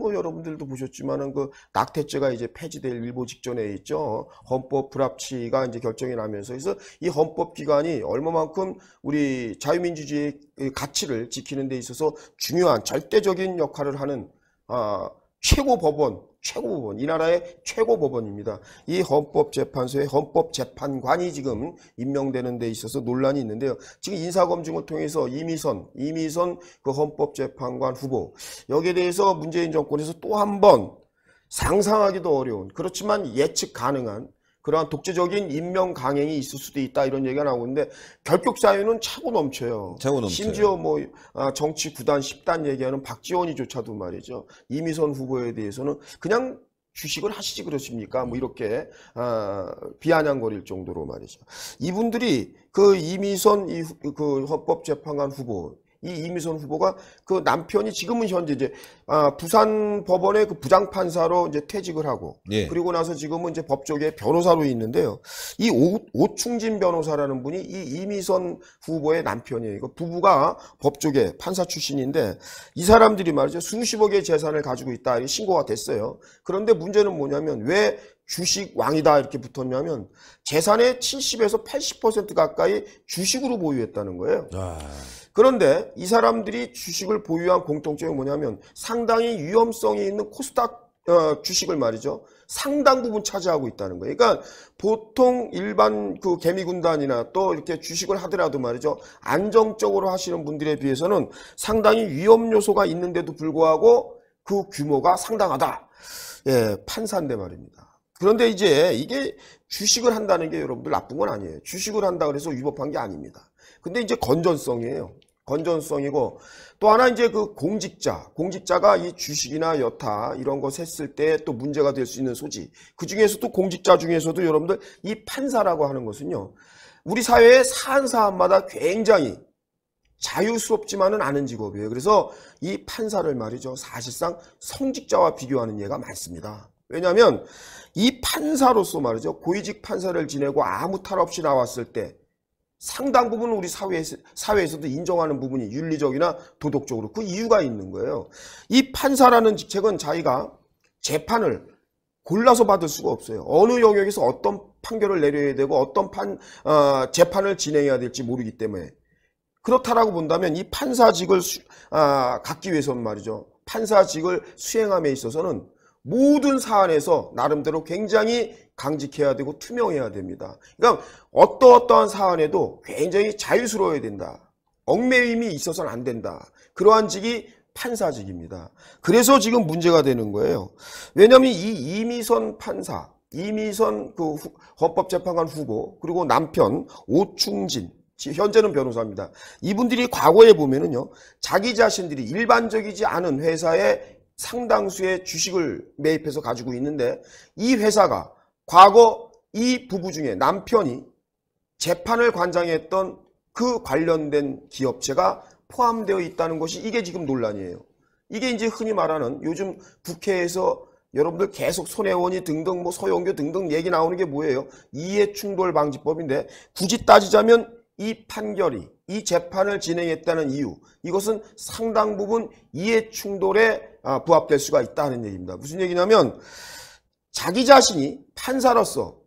뭐 여러분들도 보셨지만은 그 낙태죄가 이제 폐지될 일보 직전에 있죠. 헌법 불합치가 이제 결정이 나면서 그래서 이 헌법 기관이 얼마만큼 우리 자유민주주의의 가치를 지키는 데 있어서 중요한 절대적인 역할을 하는 아 최고 법원, 최고 법원, 이 나라의 최고 법원입니다. 이 헌법재판소의 헌법재판관이 지금 임명되는 데 있어서 논란이 있는데요. 지금 인사검증을 통해서 이미선, 이미선 그 헌법재판관 후보, 여기에 대해서 문재인 정권에서 또 한 번 상상하기도 어려운, 그렇지만 예측 가능한 그러한 독재적인 인명 강행이 있을 수도 있다 이런 얘기가 나오는데 결격 사유는 차고 넘쳐요. 차고 넘쳐요. 심지어 뭐 아, 정치 구단 10단 얘기하는 박지원이조차도 말이죠. 이미선 후보에 대해서는 그냥 주식을 하시지 그렇습니까? 뭐 이렇게 아, 비아냥거릴 정도로 말이죠. 이분들이 그 이미선 이, 그 헌법재판관 후보 이 이미선 후보가 그 남편이 지금은 현재 이제 아, 부산 법원의 그 부장 판사로 이제 퇴직을 하고 예. 그리고 나서 지금은 이제 법조계 변호사로 있는데요. 이 오, 충진 변호사라는 분이 이 이미선 후보의 남편이에요. 이거 부부가 법조계 판사 출신인데 이 사람들이 말이죠 수십억의 재산을 가지고 있다 이 신고가 됐어요. 그런데 문제는 뭐냐면 왜 주식 왕이다 이렇게 붙었냐면 재산의 70에서 80% 가까이 주식으로 보유했다는 거예요. 아... 그런데 이 사람들이 주식을 보유한 공통점이 뭐냐면 상당히 위험성이 있는 코스닥 어, 주식을 말이죠. 상당 부분 차지하고 있다는 거예요. 그러니까 보통 일반 그 개미군단이나 또 이렇게 주식을 하더라도 말이죠. 안정적으로 하시는 분들에 비해서는 상당히 위험 요소가 있는데도 불구하고 그 규모가 상당하다. 예, 판사인데 말입니다. 그런데 이제 이게 주식을 한다는 게 여러분들 나쁜 건 아니에요. 주식을 한다 고해서 위법한 게 아닙니다. 근데 이제 건전성이에요. 건전성이고 또 하나 이제 그 공직자, 공직자가 이 주식이나 여타 이런 것 했을 때 또 문제가 될 수 있는 소지. 그 중에서도 공직자 중에서도 여러분들 이 판사라고 하는 것은요. 우리 사회의 사안 사안마다 굉장히 자유스럽지만은 않은 직업이에요. 그래서 이 판사를 말이죠. 사실상 성직자와 비교하는 예가 많습니다. 왜냐하면 이 판사로서 말이죠. 고위직 판사를 지내고 아무 탈 없이 나왔을 때 상당 부분 은 우리 사회에서, 사회에서도 인정하는 부분이 윤리적이나 도덕적으로 그 이유가 있는 거예요. 이 판사라는 직책은 자기가 재판을 골라서 받을 수가 없어요. 어느 영역에서 어떤 판결을 내려야 되고 어떤 판, 어, 재판을 진행해야 될지 모르기 때문에 그렇다라고 본다면 이 판사직을 수, 아, 갖기 위해서는 말이죠. 판사직을 수행함에 있어서는 모든 사안에서 나름대로 굉장히 강직해야 되고 투명해야 됩니다. 그러니까 어떠어떠한 사안에도 굉장히 자유스러워야 된다. 얽매임이 있어서는 안 된다. 그러한 직이 판사직입니다. 그래서 지금 문제가 되는 거예요. 왜냐하면 이 이미선 판사, 이미선 그 헌법재판관 후보 그리고 남편 오충진 현재는 변호사입니다. 이분들이 과거에 보면은요, 자기 자신들이 일반적이지 않은 회사에 상당수의 주식을 매입해서 가지고 있는데 이 회사가 과거 이 부부 중에 남편이 재판을 관장했던 그 관련된 기업체가 포함되어 있다는 것이 이게 지금 논란이에요. 이게 이제 흔히 말하는 요즘 국회에서 여러분들 계속 손혜원이 등등 뭐 서영교 등등 얘기 나오는 게 뭐예요? 이해충돌 방지법인데 굳이 따지자면 이 판결이 이 재판을 진행했다는 이유 이것은 상당 부분 이해 충돌에 아, 부합될 수가 있다는 얘기입니다. 무슨 얘기냐면 자기 자신이 판사로서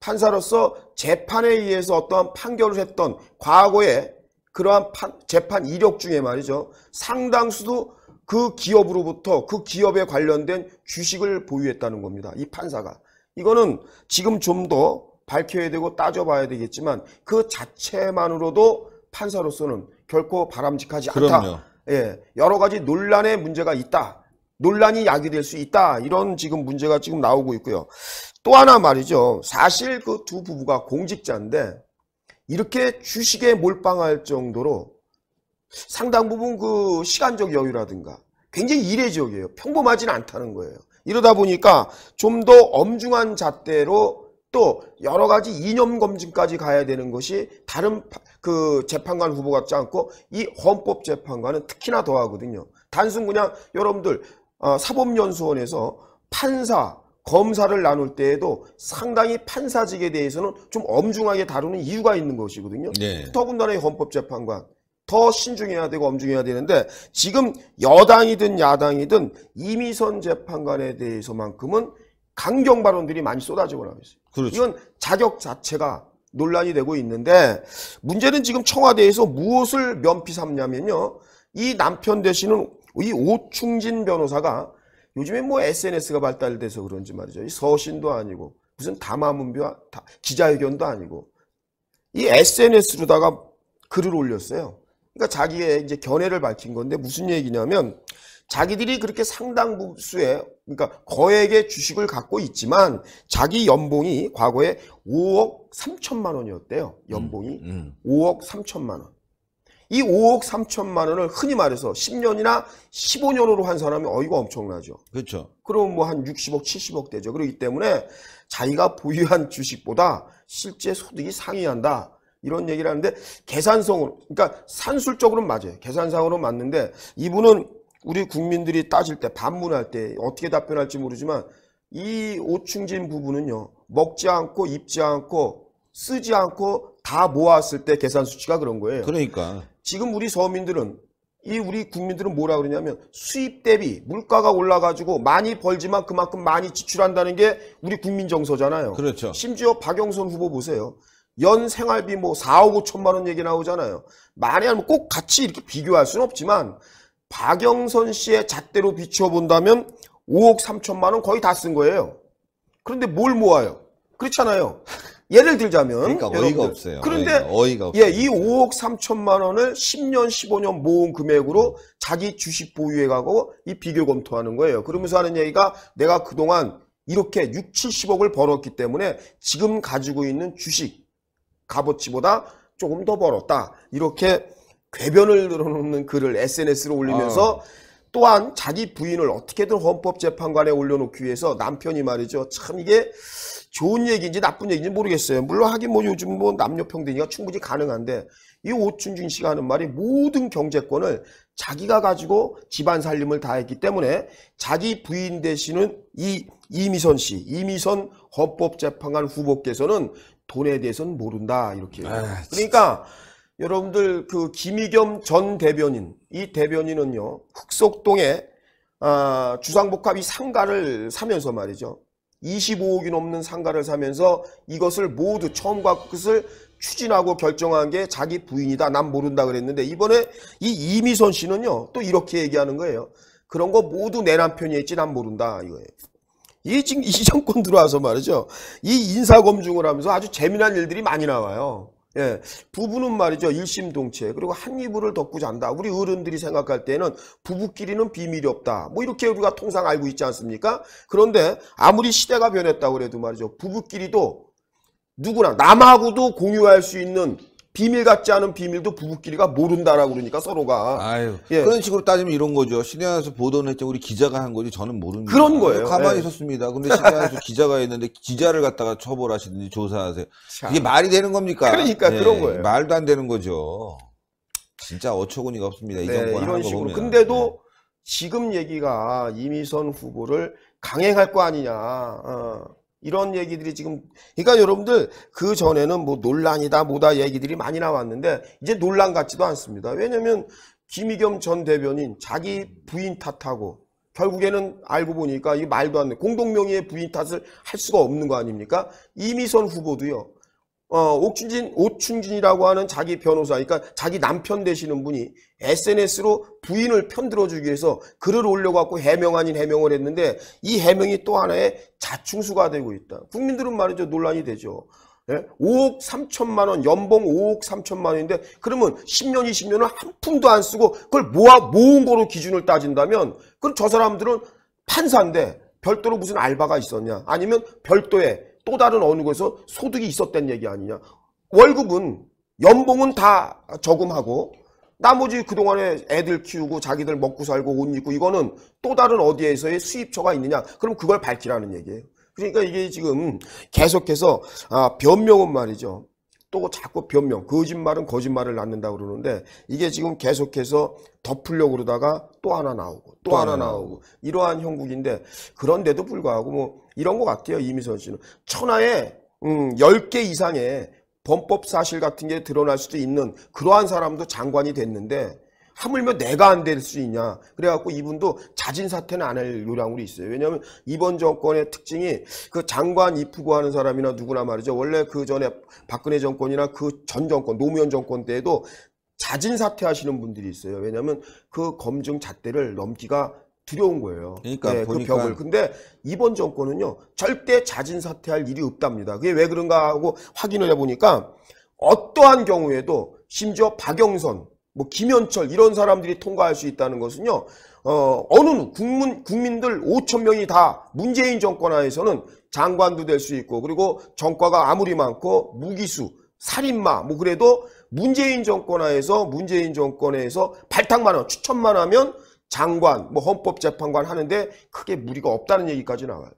판사로서 재판에 의해서 어떠한 판결을 했던 과거에 그러한 판, 재판 이력 중에 말이죠. 상당수도 그 기업으로부터 그 기업에 관련된 주식을 보유했다는 겁니다. 이 판사가. 이거는 지금 좀 더 밝혀야 되고 따져봐야 되겠지만 그 자체만으로도 판사로서는 결코 바람직하지 않다. 그럼요. 예, 여러 가지 논란의 문제가 있다. 논란이 야기될 수 있다. 이런 지금 문제가 지금 나오고 있고요. 또 하나 말이죠. 사실 그 두 부부가 공직자인데 이렇게 주식에 몰빵할 정도로 상당 부분 그 시간적 여유라든가 굉장히 이례적이에요. 평범하진 않다는 거예요. 이러다 보니까 좀 더 엄중한 잣대로 또 여러 가지 이념 검증까지 가야 되는 것이 다른 그 재판관 후보 같지 않고 이 헌법 재판관은 특히나 더하거든요. 단순 그냥 여러분들 어, 사법연수원에서 판사 검사를 나눌 때에도 상당히 판사직에 대해서는 좀 엄중하게 다루는 이유가 있는 것이거든요. 네. 더군다나 헌법재판관 더 신중해야 되고 엄중해야 되는데 지금 여당이든 야당이든 이미선 재판관에 대해서만큼은 강경 발언들이 많이 쏟아지고 나고 있어요. 그렇죠. 이건 자격 자체가 논란이 되고 있는데 문제는 지금 청와대에서 무엇을 면피 삼냐면요. 이 남편 대신은 이 오충진 변호사가 요즘에 뭐 SNS가 발달돼서 그런지 말이죠. 서신도 아니고 무슨 담화문표 기자회견도 아니고 이 SNS로다가 글을 올렸어요. 그러니까 자기의 이제 견해를 밝힌 건데 무슨 얘기냐면 자기들이 그렇게 상당수의 부 그러니까 거액의 주식을 갖고 있지만 자기 연봉이 과거에 5억 3천만 원이었대요. 연봉이 음, 음. 5억 3천만 원. 이 5억 3천만 원을 흔히 말해서 10년이나 15년으로 한 사람이 어이가 엄청나죠. 그렇죠. 그럼 뭐한 60억, 70억 되죠. 그렇기 때문에 자기가 보유한 주식보다 실제 소득이 상이한다. 이런 얘기를 하는데 계산성으로 그러니까 산술적으로는 맞아요. 계산상으로 맞는데 이분은 우리 국민들이 따질 때 반문할 때 어떻게 답변할지 모르지만 이 오충진 부분은요 먹지 않고 입지 않고 쓰지 않고 다 모았을 때 계산 수치가 그런 거예요. 그러니까 지금 우리 서민들은 이 우리 국민들은 뭐라 그러냐면 수입 대비 물가가 올라가지고 많이 벌지만 그만큼 많이 지출한다는 게 우리 국민 정서잖아요. 그렇죠. 심지어 박영선 후보 보세요. 연 생활비 뭐 4억 5천만 원 얘기 나오잖아요. 많이 하면 꼭 같이 이렇게 비교할 수는 없지만 박영선 씨의 잣대로 비추어 본다면 5억 3천만 원 거의 다 쓴 거예요. 그런데 뭘 모아요? 그렇잖아요. 예를 들자면 그러니까 여러분들, 없어요. 그런데 어이가, 어이가 예, 없어요. 예, 이 5억 3천만 원을 10년, 15년 모은 금액으로 자기 주식 보유해 가고 이 비교 검토하는 거예요. 그러면서 하는 얘기가 내가 그동안 이렇게 6, 70억을 벌었기 때문에 지금 가지고 있는 주식 값어치보다 조금 더 벌었다. 이렇게 궤변을 늘어놓는 글을 SNS로 올리면서 어. 또한 자기 부인을 어떻게든 헌법재판관에 올려놓기 위해서 남편이 말이죠. 참 이게 좋은 얘기인지 나쁜 얘기인지 모르겠어요. 물론 하긴 뭐 요즘 뭐 남녀평등이가 충분히 가능한데 이 오춘준 씨가 하는 말이 모든 경제권을 자기가 가지고 집안 살림을 다 했기 때문에 자기 부인 대신은 이 이미선 씨, 이미선 헌법재판관 후보께서는 돈에 대해서는 모른다 이렇게. 아, 그러니까 여러분들 그 김희겸 전 대변인 이 대변인은요 흑석동에 아, 주상복합이 상가를 사면서 말이죠 25억이 넘는 상가를 사면서 이것을 모두 처음과 끝을 추진하고 결정한 게 자기 부인이다 난 모른다 그랬는데 이번에 이 이미선 씨는요 또 이렇게 얘기하는 거예요 그런 거 모두 내 남편이 했지 난 모른다 이거예요 이 지금 이 정권 들어와서 말이죠 이 인사검증을 하면서 아주 재미난 일들이 많이 나와요 예, 부부는 말이죠. 일심동체. 그리고 한 이불을 덮고 잔다. 우리 어른들이 생각할 때는 부부끼리는 비밀이 없다. 뭐 이렇게 우리가 통상 알고 있지 않습니까? 그런데 아무리 시대가 변했다고 그래도 말이죠. 부부끼리도 누구나 남하고도 공유할 수 있는 비밀 같지 않은 비밀도 부부끼리가 모른다라고 그러니까 서로가. 아유. 예. 그런 식으로 따지면 이런 거죠. 신의한수 보도는 했죠. 우리 기자가 한 거지 저는 모르는 그런 거예요. 그 가만히 예. 있었습니다. 근데 신의한수 기자가 있는데 기자를 갖다가 처벌하시든지 조사하세요. 참. 이게 말이 되는 겁니까? 그러니까 예. 그런 거예요. 말도 안 되는 거죠. 진짜 어처구니가 없습니다. 이 네, 정권 이런 식으로. 근데도 네. 지금 얘기가 이미선 후보를 강행할 거 아니냐. 어. 이런 얘기들이 지금 그러니까 여러분들 그 전에는 뭐 논란이다 뭐다 얘기들이 많이 나왔는데 이제 논란 같지도 않습니다. 왜냐면 김의겸 전 대변인 자기 부인 탓하고 결국에는 알고 보니까 이 말도 안 돼. 공동명의의 부인 탓을 할 수가 없는 거 아닙니까? 이미선 후보도요. 어, 옥춘진, 오춘진이라고 하는 자기 변호사, 그러니까 자기 남편 되시는 분이 SNS로 부인을 편들어주기 위해서 글을 올려갖고 해명 아닌 해명을 했는데 이 해명이 또 하나의 자충수가 되고 있다. 국민들은 말이죠. 논란이 되죠. 예? 5억 3천만 원, 연봉 5억 3천만 원인데 그러면 10년, 20년을 한 푼도 안 쓰고 그걸 모아 모은 거로 기준을 따진다면 그럼 저 사람들은 판사인데 별도로 무슨 알바가 있었냐? 아니면 별도의 또 다른 어느 곳에서 소득이 있었단 얘기 아니냐. 월급은 연봉은 다 저금하고 나머지 그동안에 애들 키우고 자기들 먹고 살고 옷 입고 이거는 또 다른 어디에서의 수입처가 있느냐. 그럼 그걸 밝히라는 얘기예요. 그러니까 이게 지금 계속해서 아, 변명은 말이죠. 또 자꾸 변명, 거짓말은 거짓말을 낳는다 그러는데 이게 지금 계속해서 덮으려고 그러다가 또 하나 나오고 또, 또 하나, 하나 나오고 이러한 형국인데 그런데도 불구하고 뭐 이런 것 같아요 이미선 씨는 천하에 음, 10개 이상의 범법 사실 같은 게 드러날 수도 있는 그러한 사람도 장관이 됐는데 하물며 내가 안 될 수 있냐. 그래갖고 이분도 자진 사퇴는 안 할 요량으로 있어요. 왜냐하면 이번 정권의 특징이 그 장관 입후고 하는 사람이나 누구나 말이죠. 원래 그 전에 박근혜 정권이나 그 전 정권, 노무현 정권 때에도 자진 사퇴하시는 분들이 있어요. 왜냐하면 그 검증 잣대를 넘기가 두려운 거예요. 그러니까 네, 그 벽을. 근데 이번 정권은요 절대 자진 사퇴할 일이 없답니다. 그게 왜 그런가 하고 확인을 해보니까 어떠한 경우에도 심지어 박영선 뭐 김현철 이런 사람들이 통과할 수 있다는 것은요. 어, 어느 국민, 국민들 5천 명이 다 문재인 정권 하에서는 장관도 될 수 있고 그리고 정과가 아무리 많고 무기수, 살인마 뭐 그래도 문재인 정권 하에서 문재인 정권에서 발탁만 하면 추천만 하면 장관 뭐 헌법재판관 하는데 크게 무리가 없다는 얘기까지 나와요.